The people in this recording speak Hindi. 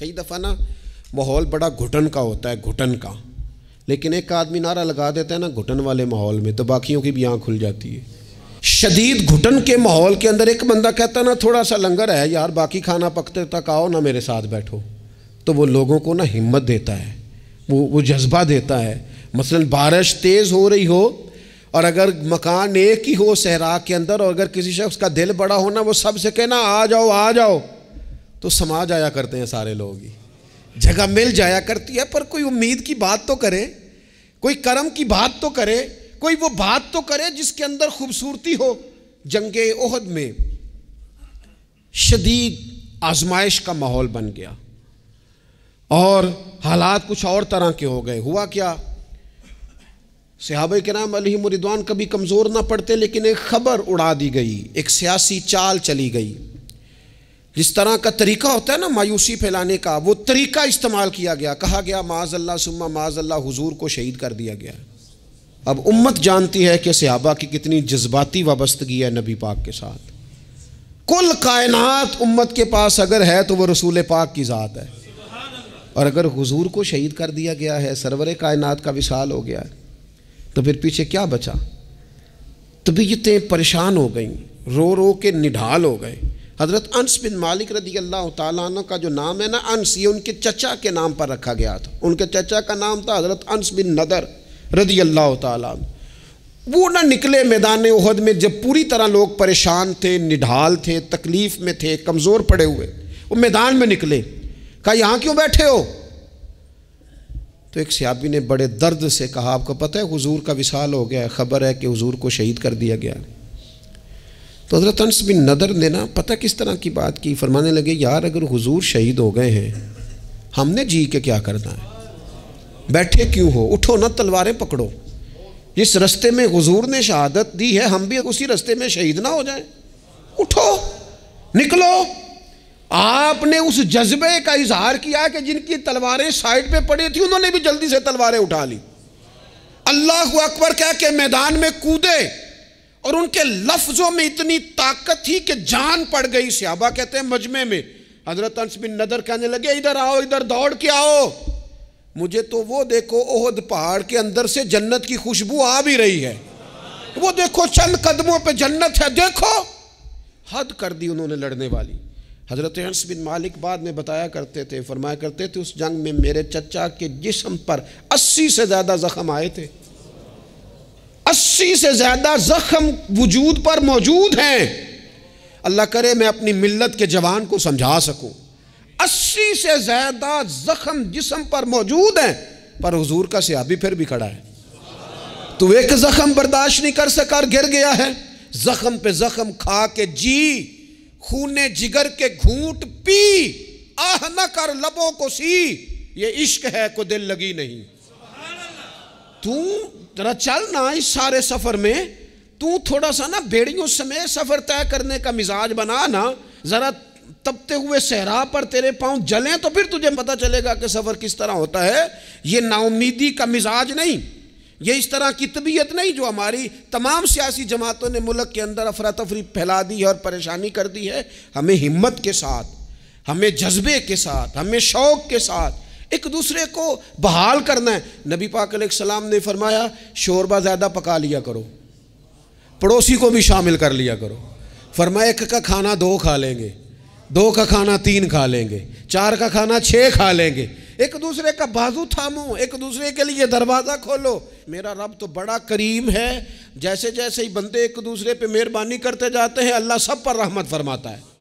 कई दफ़ा ना माहौल बड़ा घुटन का होता है घुटन का लेकिन एक आदमी नारा लगा देता है ना घुटन वाले माहौल में तो बाकियों की भी आँख खुल जाती है शदीद घुटन के माहौल के अंदर एक बंदा कहता ना थोड़ा सा लंगर है यार बाकी खाना पकते तक आओ ना मेरे साथ बैठो तो वो लोगों को ना हिम्मत देता है वो वो जज्बा देता है मसलन बारिश तेज़ हो रही हो और अगर मकान एक ही हो सहरा के अंदर और अगर किसी शख्स का दिल बड़ा हो ना वो सबसे कहना आ जाओ आ जाओ तो समा जाया करते हैं सारे लोग ही जगह मिल जाया करती है पर कोई उम्मीद की बात तो करे कोई कर्म की बात तो करे कोई वो बात तो करे जिसके अंदर खूबसूरती हो जंगे ओहद में शदीद आजमाइश का माहौल बन गया और हालात कुछ और तरह के हो गए हुआ क्या सिहाब के नाम अली मुरिदवान कभी कमज़ोर ना पड़ते लेकिन एक खबर उड़ा दी गई एक सियासी चाल चली गई जिस तरह का तरीका होता है ना मायूसी फैलाने का वो तरीका इस्तेमाल किया गया कहा गया माजल्ला सुम्मा माजल्ला हुजूर को शहीद कर दिया गया अब उम्मत जानती है कि सहाबा की कितनी जज्बाती वाबस्तगी है नबी पाक के साथ कुल कायनात उम्मत के पास अगर है तो वह रसूल पाक की ज़ात है और अगर हुजूर को शहीद कर दिया गया है सरवर कायनात का विशाल हो गया है तो फिर पीछे क्या बचा तबीयतें परेशान हो गई रो रो के निढाल हो गए हज़रत अनस बिन मालिक रदी अल्लाह तन का जो नाम है ना अनस ये उनके चचा के नाम पर रखा गया था उनके चचा का नाम था हज़रत अनस बिन नदर रदी अल्लाह तन वो ना निकले मैदान उहद में जब पूरी तरह लोग परेशान थे निढाल थे तकलीफ़ में थे कमज़ोर पड़े हुए वो मैदान में निकले कहा यहाँ क्यों बैठे हो तो एक सियाबी ने बड़े दर्द से कहा आपको पता है हुजूर का विशाल हो गया है ख़बर है कि हुजूर को शहीद कर दिया गया है तो हज़रत अंस बिन नदर ने ना पता किस तरह की बात की फरमाने लगे यार अगर हुजूर शहीद हो गए हैं हमने जी के क्या करना है बैठे क्यों हो उठो ना तलवारें पकड़ो जिस रस्ते में हुजूर ने शहादत दी है हम भी उसी रस्ते में शहीद ना हो जाए उठो निकलो आपने उस जज्बे का इजहार किया कि जिनकी तलवारें साइड पे पड़ी थी उन्होंने भी जल्दी से तलवारें उठा ली अल्लाह अकबर क्या के मैदान में कूदे और उनके लफ्जों में इतनी ताकत थी कि जान पड़ गई सियाबा कहते हैं मजमे में हजरत अंस बिन नदर कहने लगे इधर आओ इधर दौड़ के आओ मुझे तो वो देखो ओहद पहाड़ के अंदर से जन्नत की खुशबू आ भी रही है वो देखो चंद कदमों पे जन्नत है देखो हद कर दी उन्होंने लड़ने वाली हजरत हंस बिन मालिक बाद में बताया करते थे फरमाया करते थे उस जंग में मेरे चचा के जिसम पर अस्सी से ज़्यादा ज़ख्म आए थे अस्सी से ज़्यादा ज़ख्म वजूद पर मौजूद हैं अल्लाह करे मैं अपनी मिल्लत के जवान को समझा सकूं अस्सी से ज़्यादा ज़ख्म जिसम पर मौजूद हैं पर हजूर का सियाबी फिर भी खड़ा है तो एक ज़ख्म बर्दाश्त नहीं कर सका और गिर गया है ज़ख्म पे ज़ख्म खा के जी खूने जिगर के घूट पी आह न कर लबों को सी ये इश्क है को दिल लगी नहीं तू जरा चल ना इस सारे सफ़र में तू थोड़ा सा ना बेड़ियों समय सफ़र तय करने का मिजाज बना ना ज़रा तपते हुए सहरा पर तेरे पाँव जले तो फिर तुझे पता चलेगा कि सफ़र किस तरह होता है ये नाउमीदी का मिजाज नहीं ये इस तरह की तबीयत नहीं जो हमारी तमाम सियासी जमातों ने मुल्क के अंदर अफरा तफरी फैला दी है और परेशानी कर दी है हमें हिम्मत के साथ हमें जज्बे के साथ हमें शौक़ के साथ एक दूसरे को बहाल करना है नबी पाक सलाम ने फरमाया शोरबा ज़्यादा पका लिया करो पड़ोसी को भी शामिल कर लिया करो फरमाया एक का खाना दो खा लेंगे दो का खाना तीन खा लेंगे चार का खाना छः खा लेंगे एक दूसरे का बाजू थामो एक दूसरे के लिए दरवाज़ा खोलो मेरा रब तो बड़ा करीम है जैसे जैसे ही बंदे एक दूसरे पे मेहरबानी करते जाते हैं अल्लाह सब पर रहमत फरमाता है